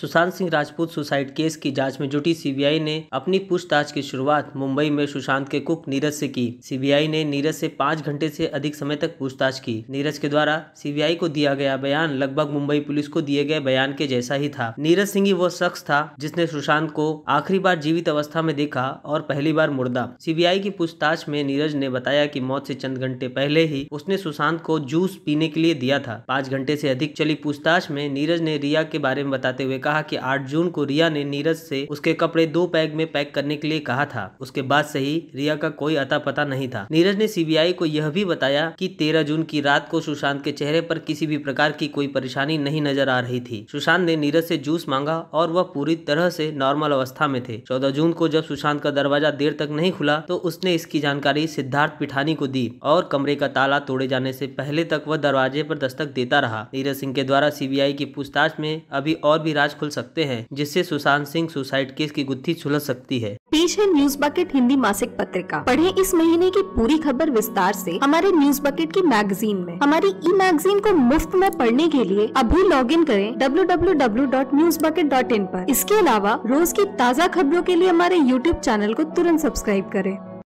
Sushant Singh Rajput suicide case की जांच में जुटी सीबीआई ने अपनी पूछताछ की शुरुआत मुंबई में सुशांत के कुक नीरज से की सीबीआई ने नीरज से पाँच घंटे से अधिक समय तक पूछताछ की नीरज के द्वारा सीबीआई को दिया गया बयान लगभग मुंबई पुलिस को दिए गए बयान के जैसा ही था नीरज सिंह ही वो शख्स था जिसने सुशांत को आखिरी बार जीवित अवस्था में देखा और पहली बार मुर्दा सीबीआई की पूछताछ में नीरज ने बताया की मौत से चंद घंटे पहले ही उसने सुशांत को जूस पीने के लिए दिया था पाँच घंटे से अधिक चली पूछताछ में नीरज ने रिया के बारे में बताते हुए कहा कि 8 जून को रिया ने नीरज से उसके कपड़े दो बैग में पैक करने के लिए कहा था उसके बाद से ही रिया का कोई अता पता नहीं था नीरज ने सीबीआई को यह भी बताया कि 13 जून की रात को सुशांत के चेहरे पर किसी भी प्रकार की कोई परेशानी नहीं नजर आ रही थी सुशांत ने नीरज से जूस मांगा और वह पूरी तरह से नॉर्मल अवस्था में थे चौदह जून को जब सुशांत का दरवाजा देर तक नहीं खुला तो उसने इसकी जानकारी सिद्धार्थ पिठानी को दी और कमरे का ताला तोड़े जाने से पहले तक वह दरवाजे पर दस्तक देता रहा नीरज सिंह के द्वारा सीबीआई की पूछताछ में अभी और भी राज खुल सकते हैं जिससे सुशांत सिंह सुसाइड केस की गुत्थी सुलझ सकती है पेश है न्यूज बकेट हिंदी मासिक पत्रिका पढ़े इस महीने की पूरी खबर विस्तार से हमारे न्यूज बकेट की मैगजीन में हमारी ई मैगजीन को मुफ्त में पढ़ने के लिए अभी लॉग इन करें डब्ल्यू इसके अलावा रोज की ताज़ा खबरों के लिए हमारे यूट्यूब चैनल को तुरंत सब्सक्राइब करें